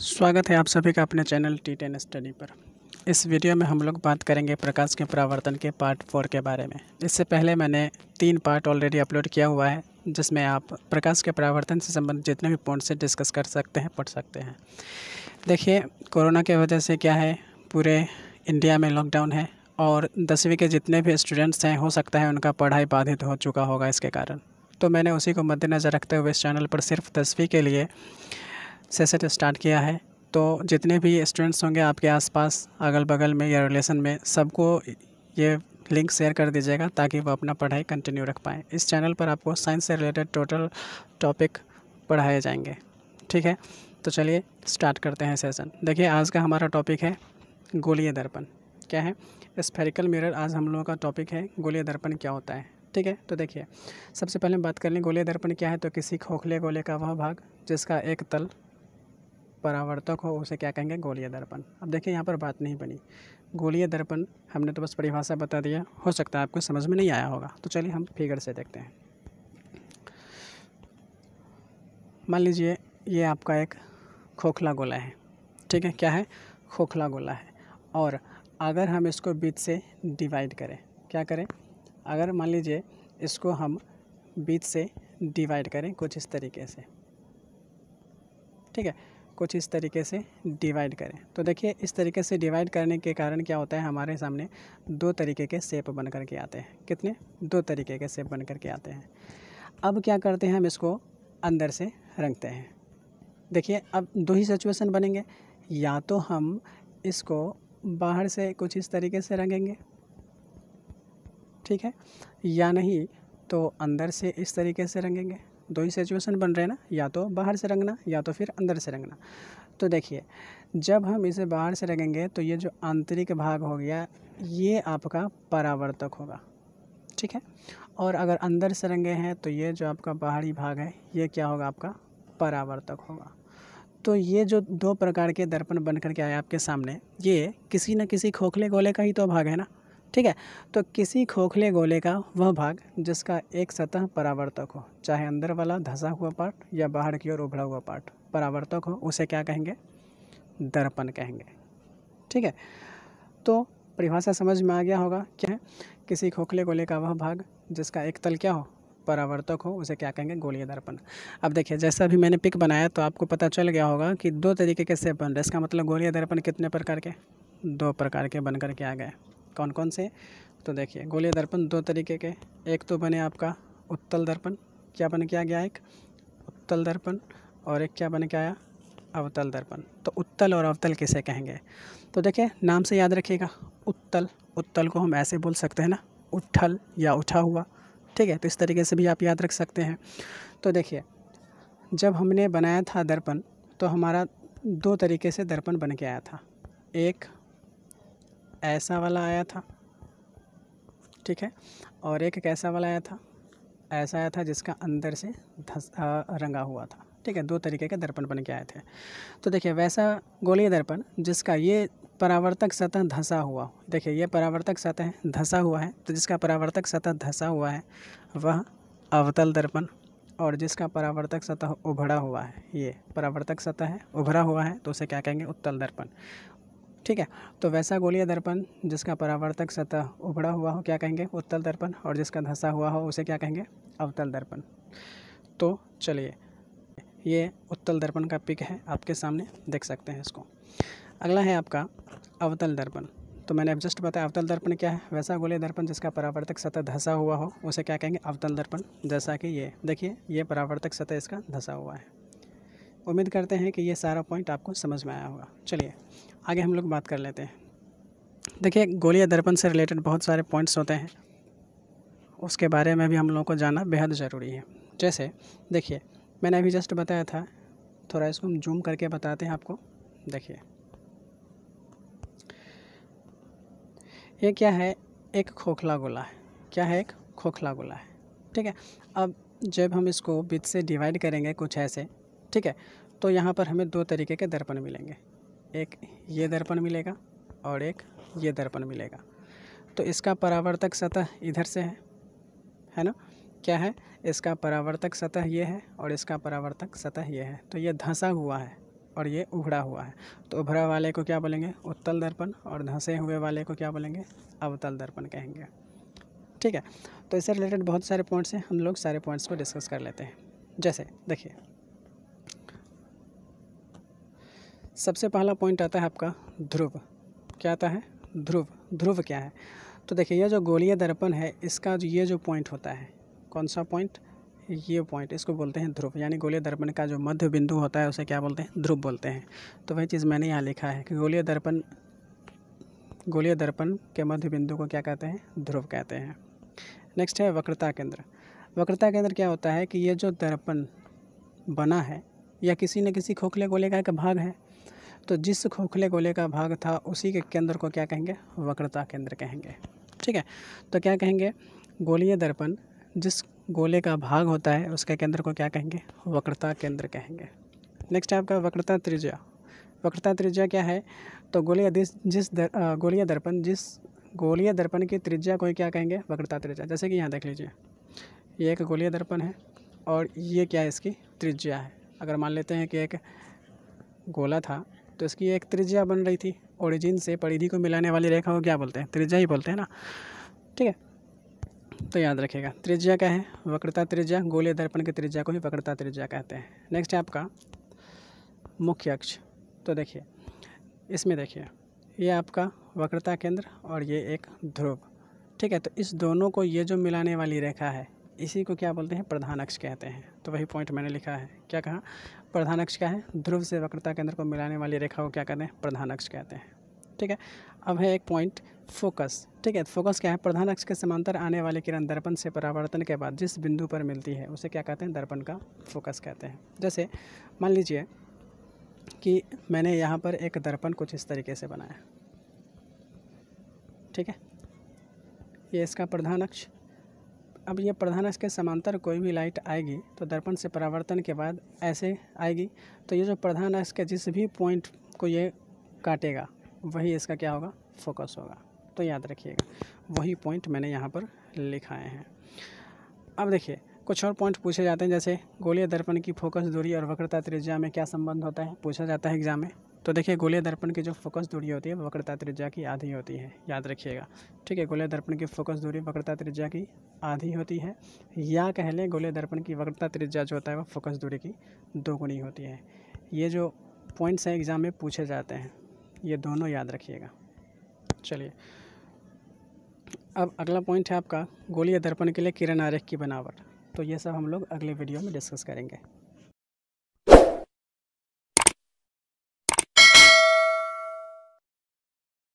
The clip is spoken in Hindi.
स्वागत है आप सभी का अपने चैनल टी टेन स्टडी पर इस वीडियो में हम लोग बात करेंगे प्रकाश के परावर्तन के पार्ट फोर के बारे में इससे पहले मैंने तीन पार्ट ऑलरेडी अपलोड किया हुआ है जिसमें आप प्रकाश के परावर्तन से संबंधित जितने भी पॉइंट से डिस्कस कर सकते हैं पढ़ सकते हैं देखिए कोरोना के वजह से क्या है पूरे इंडिया में लॉकडाउन है और दसवीं के जितने भी स्टूडेंट्स हैं हो सकता है उनका पढ़ाई बाधित हो चुका होगा इसके कारण तो मैंने उसी को मद्देनज़र रखते हुए इस चैनल पर सिर्फ दसवीं के लिए सेसेट स्टार्ट किया है तो जितने भी स्टूडेंट्स होंगे आपके आसपास अगल बगल में या रिलेशन में सबको ये लिंक शेयर कर दीजिएगा ताकि वो अपना पढ़ाई कंटिन्यू रख पाएँ इस चैनल पर आपको साइंस से रिलेटेड टोटल टॉपिक पढ़ाए जाएंगे ठीक है तो चलिए स्टार्ट करते हैं सेशन देखिए आज का हमारा टॉपिक है गोलीय दर्पण क्या है स्फेरिकल मिरर आज हम लोगों का टॉपिक है गोलीय दर्पण क्या होता है ठीक है तो देखिए सबसे पहले बात कर लें गोलीय दर्पण क्या है तो किसी खोखले गोले का वह भाग जिसका एक तल परावर्तक हो उसे क्या कहेंगे गोलीय दर्पण अब देखिए यहाँ पर बात नहीं बनी गोलीय दर्पण हमने तो बस परिभाषा बता दिया हो सकता है आपको समझ में नहीं आया होगा तो चलिए हम फिगर से देखते हैं मान लीजिए ये आपका एक खोखला गोला है ठीक है क्या है खोखला गोला है और अगर हम इसको बीच से डिवाइड करें क्या करें अगर मान लीजिए इसको हम बीच से डिवाइड करें कुछ इस तरीके से ठीक है कुछ इस तरीके से डिवाइड करें तो देखिए इस तरीके से डिवाइड करने के कारण क्या होता है हमारे सामने दो तरीके के सेप बन कर के आते हैं कितने दो तरीके के सेप बन कर के आते हैं अब क्या करते हैं हम इसको अंदर से रंगते हैं देखिए अब दो ही सिचुएशन बनेंगे या तो हम इसको बाहर से कुछ इस तरीके से रंगेंगे ठीक है या नहीं तो अंदर से इस तरीके से रंगेंगे दो ही सिचुएशन बन रहे ना या तो बाहर से रंगना या तो फिर अंदर से रंगना तो देखिए जब हम इसे बाहर से रंगेंगे तो ये जो आंतरिक भाग हो गया ये आपका परावर्तक होगा ठीक है और अगर अंदर से रंगे हैं तो ये जो आपका बाहरी भाग है ये क्या होगा आपका परावर्तक होगा तो ये जो दो प्रकार के दर्पण बन कर के आए आपके सामने ये किसी न किसी खोखले गोले का ही तो भाग है ना ठीक है तो किसी खोखले गोले का वह भाग जिसका एक सतह परावर्तक हो चाहे अंदर वाला धंसा हुआ पार्ट या बाहर की ओर उभरा हुआ पार्ट परावर्तक हो उसे क्या कहेंगे दर्पण कहेंगे ठीक है तो परिभाषा समझ में आ गया होगा क्या है किसी खोखले गोले का वह भाग जिसका एक तल क्या हो परावर्तक हो उसे क्या कहेंगे गोलीय दर्पण अब देखिए जैसा भी मैंने पिक बनाया तो आपको पता चल गया होगा कि दो तरीके के सेप बन रहे इसका मतलब गोलीय दर्पण कितने प्रकार के दो प्रकार के बन के आ गए कौन कौन से तो देखिए गोलीय दर्पण दो तरीके के एक तो बने आपका उत्तल दर्पण क्या बन के आ गया एक उत्तल दर्पण और एक क्या बन के आया अवतल दर्पण तो उत्तल और अवतल किसे कहेंगे तो देखिए नाम से याद रखिएगा उत्तल उत्तल को हम ऐसे बोल सकते हैं ना उठल या उठा हुआ ठीक है तो इस तरीके से भी आप याद रख सकते हैं तो देखिए जब हमने बनाया था दर्पण तो हमारा दो तरीके से दर्पण बन के आया था एक ऐसा वाला आया था ठीक है और एक कैसा वाला आया था ऐसा आया था जिसका अंदर से धस आ, रंगा हुआ था ठीक है दो तरीके के दर्पण बन के आए थे तो देखिए वैसा गोलीय दर्पण जिसका ये परावर्तक सतह धंसा हुआ देखिए ये परावर्तक सतह धंसा हुआ है तो जिसका परावर्तक सतह धंसा हुआ है वह अवतल दर्पण और जिसका परावर्तक सतह उभरा हुआ है ये परावर्तक सतह है उभरा हुआ है तो उसे क्या कहेंगे उत्तल दर्पण ठीक है तो वैसा गोलीय दर्पण जिसका परावर्तक सतह उभड़ा हुआ हो क्या कहेंगे उत्तल दर्पण और जिसका धंसा हुआ हो उसे क्या कहेंगे अवतल दर्पण तो चलिए ये उत्तल दर्पण का पिक है आपके सामने देख सकते हैं इसको अगला है आपका अवतल दर्पण तो मैंने अब जस्ट बताया अवतल दर्पण क्या है वैसा गोले दर्पण जिसका परावर्तक सतह धंसा हुआ हो उसे क्या कहेंगे अवतल दर्पण जैसा कि ये देखिए ये परावर्तक सतह इसका धंसा हुआ है उम्मीद करते हैं कि ये सारा पॉइंट आपको समझ में आया होगा चलिए आगे हम लोग बात कर लेते हैं देखिए गोलिया दर्पण से रिलेटेड बहुत सारे पॉइंट्स होते हैं उसके बारे में भी हम लोगों को जानना बेहद ज़रूरी है जैसे देखिए मैंने अभी जस्ट बताया था थोड़ा इसको हम जूम करके बताते हैं आपको देखिए ये क्या है एक खोखला गोला है क्या है एक खोखला गोला है ठीक है अब जब हम इसको बीच से डिवाइड करेंगे कुछ ऐसे ठीक है तो यहाँ पर हमें दो तरीके के दर्पण मिलेंगे एक ये दर्पण मिलेगा और एक ये दर्पण मिलेगा तो इसका परावर्तक सतह इधर से है है ना क्या है इसका परावर्तक सतह ये है और इसका परावर्तक सतह ये है तो ये धंसा हुआ है और ये उभरा हुआ है तो उभरा वाले को क्या बोलेंगे उत्तल दर्पण और धंसे हुए वाले को क्या बोलेंगे अवतल दर्पण कहेंगे ठीक है तो इससे रिलेटेड बहुत सारे पॉइंट्स हैं हम लोग सारे पॉइंट्स को डिस्कस कर लेते हैं जैसे देखिए सबसे पहला पॉइंट आता है आपका ध्रुव क्या आता है ध्रुव ध्रुव क्या है तो देखिए यह जो गोलीय दर्पण है इसका जो ये जो पॉइंट होता है कौन सा पॉइंट ये पॉइंट इसको बोलते हैं ध्रुव यानी गोलीय दर्पण का जो मध्य बिंदु होता है उसे क्या बोलते हैं ध्रुव बोलते हैं तो वही चीज़ मैंने यहाँ लिखा है कि गोलीय दर्पण गोलीय दर्पण के मध्य बिंदु को क्या कहते हैं ध्रुव कहते हैं नेक्स्ट है वक्रता केंद्र वक्रता केंद्र क्या होता है कि ये जो दर्पण बना है या किसी न किसी खोखले गोले का एक भाग है तो जिस खोखले गोले का भाग था उसी के केंद्र को क्या कहेंगे वक्रता केंद्र कहेंगे ठीक है तो क्या कहेंगे गोलीय दर्पण जिस गोले का भाग होता है उसके केंद्र को क्या कहेंगे वक्रता केंद्र कहेंगे नेक्स्ट आपका वक्रता त्रिज्या वक्रता त्रिज्या क्या है तो गोलीय जिस दर, गोलीय दर्पण जिस गोलीय दर्पण की त्रिज्या को क्या कहेंगे वक्रता त्रिज्या जैसे कि यहाँ देख लीजिए ये एक गोलीय दर्पण है और ये क्या है इसकी त्रिज्या है अगर मान लेते हैं कि एक गोला था तो इसकी एक त्रिज्या बन रही थी ओरिजिन से परिधि को मिलाने वाली रेखा को क्या बोलते हैं त्रिज्या ही बोलते हैं ना ठीक है तो याद रखिएगा त्रिज्या क्या है वक्रता त्रिज्या गोले दर्पण की त्रिज्या को ही वक्रता त्रिज्या कहते हैं नेक्स्ट है आपका मुख्य अक्ष तो देखिए इसमें देखिए ये आपका वक्रता केंद्र और ये एक ध्रुव ठीक है तो इस दोनों को ये जो मिलाने वाली रेखा है इसी को क्या बोलते हैं प्रधान अक्ष कहते हैं तो वही पॉइंट मैंने लिखा है क्या कहा प्रधान अक्ष क्या है ध्रुव से वक्रता केंद्र को मिलाने वाली रेखा को क्या कहते हैं प्रधान अक्ष कहते हैं ठीक है अब है एक पॉइंट फोकस ठीक है फोकस क्या है प्रधान अक्ष के समांतर आने वाले किरण दर्पण से परावर्तन के बाद जिस बिंदु पर मिलती है उसे क्या कहते हैं दर्पण का फोकस कहते हैं जैसे मान लीजिए कि मैंने यहाँ पर एक दर्पण कुछ इस तरीके से बनाया ठीक है ये इसका प्रधान अक्ष अब ये अक्ष के समांतर कोई भी लाइट आएगी तो दर्पण से परावर्तन के बाद ऐसे आएगी तो ये जो अक्ष के जिस भी पॉइंट को ये काटेगा वही इसका क्या होगा फोकस होगा तो याद रखिएगा वही पॉइंट मैंने यहाँ पर लिखाए हैं अब देखिए कुछ और पॉइंट पूछे जाते हैं जैसे गोलीय दर्पण की फोकस दूरी और वक्रता त्रिज्या में क्या संबंध होता है पूछा जाता है एग्जाम में तो देखिए गोले दर्पण की जो फोकस दूरी होती है वक्रता त्रिज्या की आधी होती है याद रखिएगा ठीक है गोले दर्पण की फोकस दूरी वक्रता त्रिज्या की आधी होती है या कह लें गोले दर्पण की वक्रता त्रिज्या जो होता है वह फोकस दूरी की दोगुनी होती है ये जो पॉइंट्स हैं एग्ज़ाम में पूछे जाते हैं ये दोनों याद रखिएगा चलिए अब अगला पॉइंट है आपका गोलीय दर्पण के लिए किरण आरेख की बनावट तो ये सब हम लोग अगले वीडियो में डिस्कस करेंगे